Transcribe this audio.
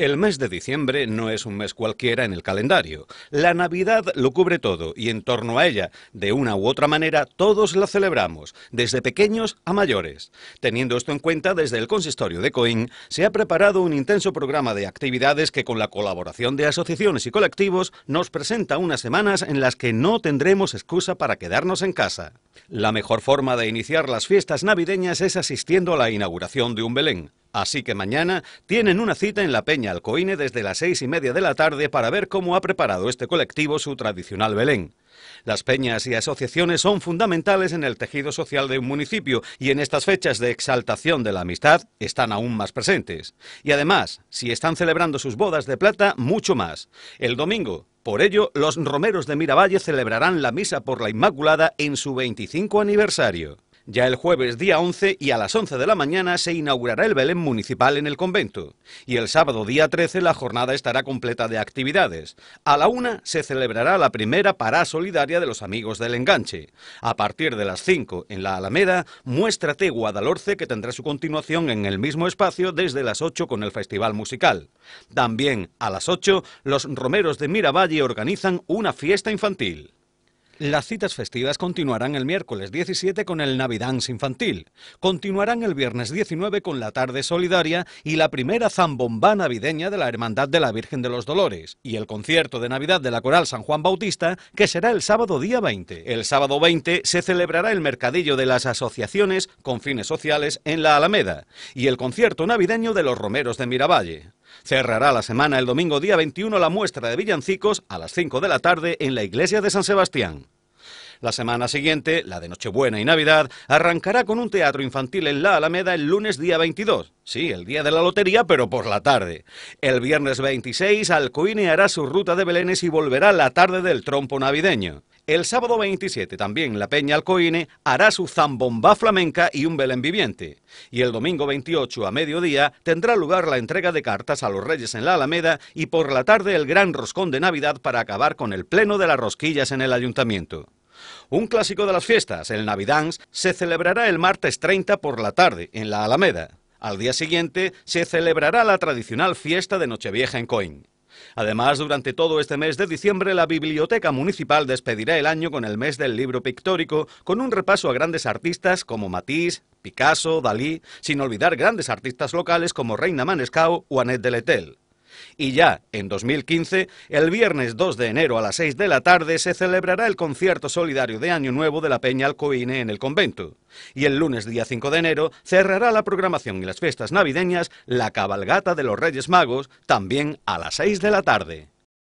El mes de diciembre no es un mes cualquiera en el calendario. La Navidad lo cubre todo y en torno a ella, de una u otra manera, todos la celebramos, desde pequeños a mayores. Teniendo esto en cuenta, desde el consistorio de Coín se ha preparado un intenso programa de actividades que con la colaboración de asociaciones y colectivos nos presenta unas semanas en las que no tendremos excusa para quedarnos en casa. La mejor forma de iniciar las fiestas navideñas es asistiendo a la inauguración de un Belén. Así que mañana tienen una cita en la Peña Alcoine desde las seis y media de la tarde para ver cómo ha preparado este colectivo su tradicional Belén. Las peñas y asociaciones son fundamentales en el tejido social de un municipio y en estas fechas de exaltación de la amistad están aún más presentes. Y además, si están celebrando sus bodas de plata, mucho más. El domingo, por ello, los romeros de Miravalle celebrarán la misa por la Inmaculada en su 25 aniversario. Ya el jueves día 11 y a las 11 de la mañana se inaugurará el Belén municipal en el convento y el sábado día 13 la jornada estará completa de actividades. A la 1 se celebrará la primera parada solidaria de los amigos del enganche. A partir de las 5 en la Alameda, muéstrate Guadalhorce que tendrá su continuación en el mismo espacio desde las 8 con el Festival Musical. También a las 8 los romeros de Miravalle organizan una fiesta infantil. Las citas festivas continuarán el miércoles 17 con el Navidans infantil. Continuarán el viernes 19 con la tarde solidaria y la primera zambomba navideña de la Hermandad de la Virgen de los Dolores y el concierto de Navidad de la Coral San Juan Bautista que será el sábado día 20. El sábado 20 se celebrará el mercadillo de las asociaciones con fines sociales en la Alameda y el concierto navideño de los Romeros de Miravalle. Cerrará la semana el domingo día 21 la muestra de villancicos a las 5 de la tarde en la iglesia de San Sebastián. La semana siguiente, la de Nochebuena y Navidad, arrancará con un teatro infantil en la Alameda el lunes día 22. Sí, el día de la lotería, pero por la tarde. El viernes 26, Alcoine hará su ruta de Belenes y volverá la tarde del trompo navideño. El sábado 27 también la Peña Alcoine hará su zambomba flamenca y un Belén viviente. Y el domingo 28 a mediodía tendrá lugar la entrega de cartas a los reyes en la Alameda y por la tarde el gran roscón de Navidad para acabar con el pleno de las rosquillas en el ayuntamiento. Un clásico de las fiestas, el Navidans, se celebrará el martes 30 por la tarde en la Alameda. Al día siguiente se celebrará la tradicional fiesta de Nochevieja en Coin. Además, durante todo este mes de diciembre, la Biblioteca Municipal despedirá el año con el mes del libro pictórico, con un repaso a grandes artistas como Matisse, Picasso, Dalí, sin olvidar grandes artistas locales como Reina Manescao o Annette de Letel. Y ya en 2015, el viernes 2 de enero a las 6 de la tarde, se celebrará el concierto solidario de Año Nuevo de la Peña Alcoine en el convento. Y el lunes día 5 de enero cerrará la programación y las fiestas navideñas la cabalgata de los Reyes Magos, también a las 6 de la tarde.